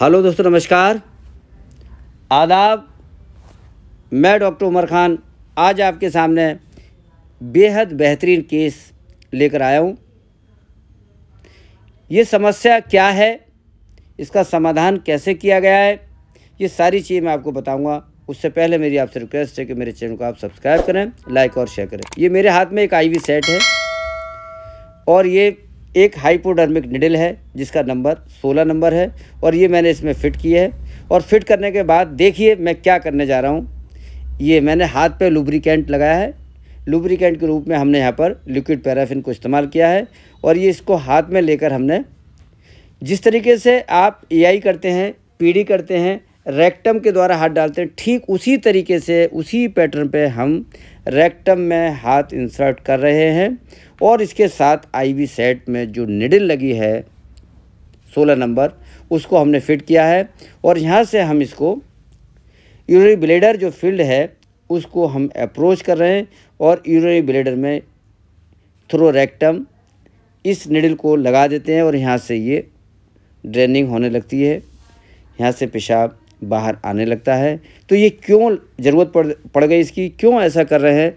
hello दोस्तों नमस्कार आदाब मैं डॉक्टर उमर खान आज आपके सामने बेहद बेहतरीन केस लेकर आया हूँ ये समस्या क्या है इसका समाधान कैसे किया गया है ये सारी चीज़ मैं आपको बताऊंगा उससे पहले मेरी आपसे रिक्वेस्ट है कि मेरे चैनल को आप सब्सक्राइब करें लाइक और शेयर करें ये मेरे हाथ में एक आईवी सेट है और ये एक हाइपोडर्मिक निडल है जिसका नंबर 16 नंबर है और ये मैंने इसमें फ़िट किया है और फिट करने के बाद देखिए मैं क्या करने जा रहा हूँ ये मैंने हाथ पे लुब्रिकेंट लगाया है लुब्रिकेंट के रूप में हमने यहाँ पर लिक्विड पैराफिन को इस्तेमाल किया है और ये इसको हाथ में लेकर हमने जिस तरीके से आप ए करते हैं पी करते हैं रेक्टम के द्वारा हाथ डालते हैं ठीक उसी तरीके से उसी पैटर्न पे हम रेक्टम में हाथ इंसर्ट कर रहे हैं और इसके साथ आईवी सेट में जो निडल लगी है सोलह नंबर उसको हमने फिट किया है और यहाँ से हम इसको यूररी ब्लेडर जो फील्ड है उसको हम अप्रोच कर रहे हैं और यूररी ब्लेडर में थ्रो रेक्टम इस निडल को लगा देते हैं और यहाँ से ये ड्रेनिंग होने लगती है यहाँ से पेशाब बाहर आने लगता है तो ये क्यों ज़रूरत पड़ पड़ गई इसकी क्यों ऐसा कर रहे हैं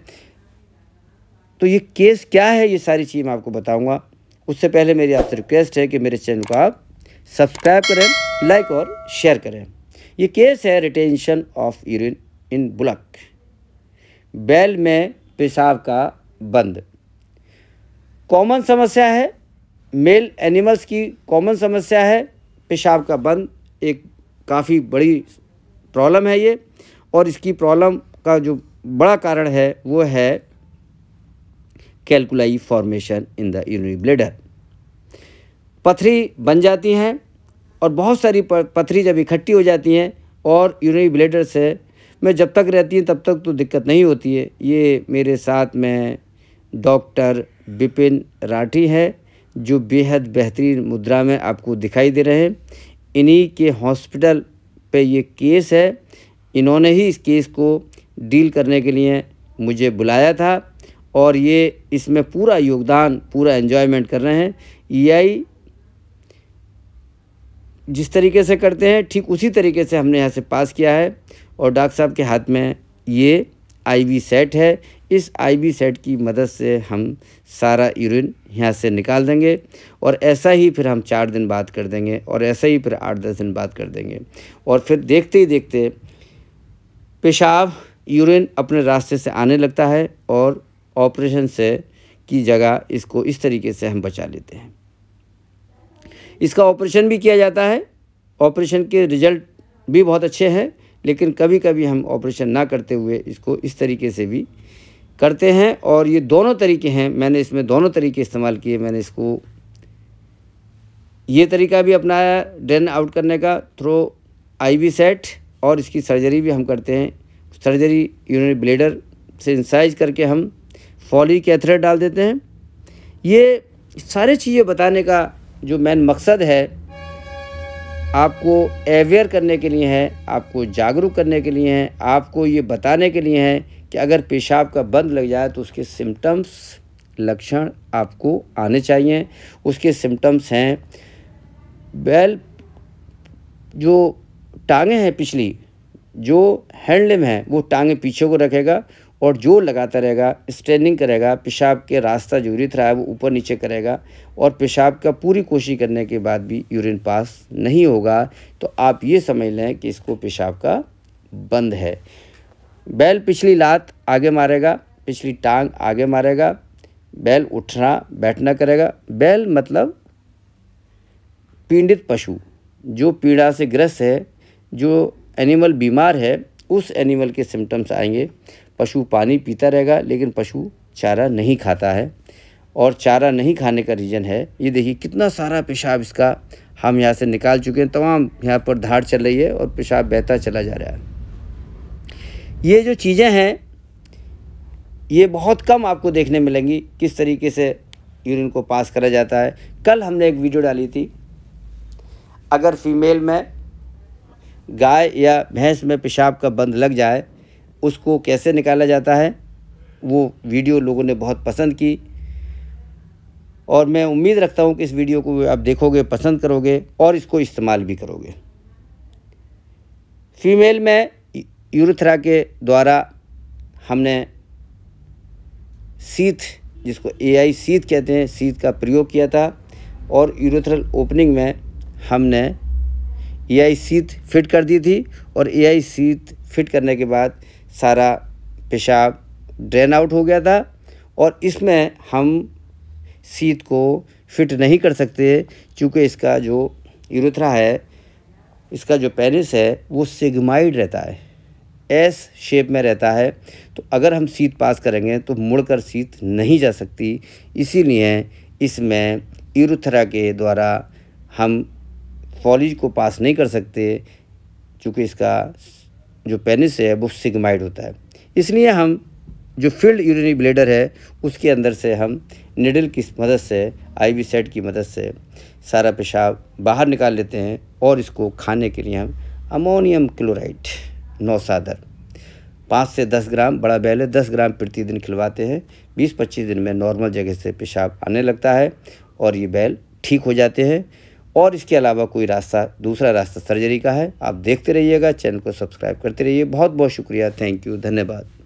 तो ये केस क्या है ये सारी चीज़ मैं आपको बताऊंगा उससे पहले मेरी आपसे रिक्वेस्ट है कि मेरे चैनल को आप सब्सक्राइब करें लाइक और शेयर करें ये केस है retention of urine in bullock बैल में पेशाब का बंद कॉमन समस्या है मेल एनिमल्स की कॉमन समस्या है पेशाब का बंद एक काफ़ी बड़ी प्रॉब्लम है ये और इसकी प्रॉब्लम का जो बड़ा कारण है वो है calculi formation in the urinary bladder पथरी बन जाती हैं और बहुत सारी पथरी जब इकट्ठी हो जाती हैं और यूरिनरी ब्लेडर से मैं जब तक रहती हैं तब तक तो दिक्कत नहीं होती है ये मेरे साथ में डॉक्टर बिपिन राठी है जो बेहद बेहतरीन मुद्रा में आपको दिखाई दे रहे हैं इन्हीं के हॉस्पिटल पे ये केस है इन्होंने ही इस केस को डील करने के लिए मुझे बुलाया था और ये इसमें पूरा योगदान पूरा एन्जॉयमेंट कर रहे हैं ई e जिस तरीके से करते हैं ठीक उसी तरीके से हमने यहाँ से पास किया है और डॉक्टर साहब के हाथ में ये आईवी सेट है इस आईबी सेट की मदद से हम सारा यूरिन यहाँ से निकाल देंगे और ऐसा ही फिर हम चार दिन बाद कर देंगे और ऐसा ही फिर आठ दस दिन बाद कर देंगे और फिर देखते ही देखते पेशाब यूरिन अपने रास्ते से आने लगता है और ऑपरेशन से की जगह इसको इस तरीके से हम बचा लेते हैं इसका ऑपरेशन भी किया जाता है ऑपरेशन के रिजल्ट भी बहुत अच्छे हैं लेकिन कभी कभी हम ऑपरेशन ना करते हुए इसको इस तरीके से भी करते हैं और ये दोनों तरीके हैं मैंने इसमें दोनों तरीके इस्तेमाल किए मैंने इसको ये तरीका भी अपनाया ड्रेन आउट करने का थ्रो आईवी सेट और इसकी सर्जरी भी हम करते हैं सर्जरी यूनिट ब्लेडर से इंसाइज करके हम फॉली कैथरेट डाल देते हैं ये सारे चीज़ें बताने का जो मेन मकसद है आपको अवेयर करने के लिए है आपको जागरूक करने के लिए है आपको ये बताने के लिए है कि अगर पेशाब का बंद लग जाए तो उसके सिम्टम्स लक्षण आपको आने चाहिए उसके सिम्टम्स हैं बैल जो टांगे हैं पिछली जो हैंडलिम है वो टांगे पीछे को रखेगा और जो लगाता रहेगा स्ट्रेनिंग करेगा पेशाब के रास्ता जो रित रहा है वो ऊपर नीचे करेगा और पेशाब का पूरी कोशिश करने के बाद भी यूरिन पास नहीं होगा तो आप ये समझ लें कि इसको पेशाब का बंद है बैल पिछली लात आगे मारेगा पिछली टांग आगे मारेगा बैल उठना बैठना करेगा बैल मतलब पीड़ित पशु जो पीड़ा से ग्रस्त है जो एनिमल बीमार है उस एनिमल के सिम्टम्स आएंगे पशु पानी पीता रहेगा लेकिन पशु चारा नहीं खाता है और चारा नहीं खाने का रीज़न है ये देखिए कितना सारा पेशाब इसका हम यहाँ से निकाल चुके हैं तमाम यहाँ पर धार चल रही है और पेशाब बहता चला जा रहा है ये जो चीज़ें हैं ये बहुत कम आपको देखने मिलेंगी किस तरीके से यूरिन को पास करा जाता है कल हमने एक वीडियो डाली थी अगर फीमेल में गाय या भैंस में पेशाब का बंद लग जाए उसको कैसे निकाला जाता है वो वीडियो लोगों ने बहुत पसंद की और मैं उम्मीद रखता हूँ कि इस वीडियो को आप देखोगे पसंद करोगे और इसको इस्तेमाल भी करोगे फीमेल में यूरथरा के द्वारा हमने सीथ जिसको एआई सीथ कहते हैं सीथ का प्रयोग किया था और यूरथरल ओपनिंग में हमने एआई सीथ फिट कर दी थी और एआई सीथ फिट करने के बाद सारा पेशाब ड्रेन आउट हो गया था और इसमें हम सीथ को फिट नहीं कर सकते क्योंकि इसका जो यूरथरा है इसका जो पेनिस है वो सिगमाइड रहता है एस शेप में रहता है तो अगर हम सीट पास करेंगे तो मुड़कर सीट नहीं जा सकती इसीलिए इसमें इरुथरा के द्वारा हम फॉलिज को पास नहीं कर सकते क्योंकि इसका जो पेनिस है वो सिगमाइड होता है इसलिए हम जो फील्ड यूरिनरी ब्लेडर है उसके अंदर से हम निडल की मदद से आईवी सेट की मदद से सारा पेशाब बाहर निकाल लेते हैं और इसको खाने के लिए हम अमोनियम क्लोराइड नौसादर पाँच से दस ग्राम बड़ा बैल दस ग्राम प्रतिदिन खिलवाते हैं बीस पच्चीस दिन में नॉर्मल जगह से पेशाब आने लगता है और ये बैल ठीक हो जाते हैं और इसके अलावा कोई रास्ता दूसरा रास्ता सर्जरी का है आप देखते रहिएगा चैनल को सब्सक्राइब करते रहिए बहुत बहुत शुक्रिया थैंक यू धन्यवाद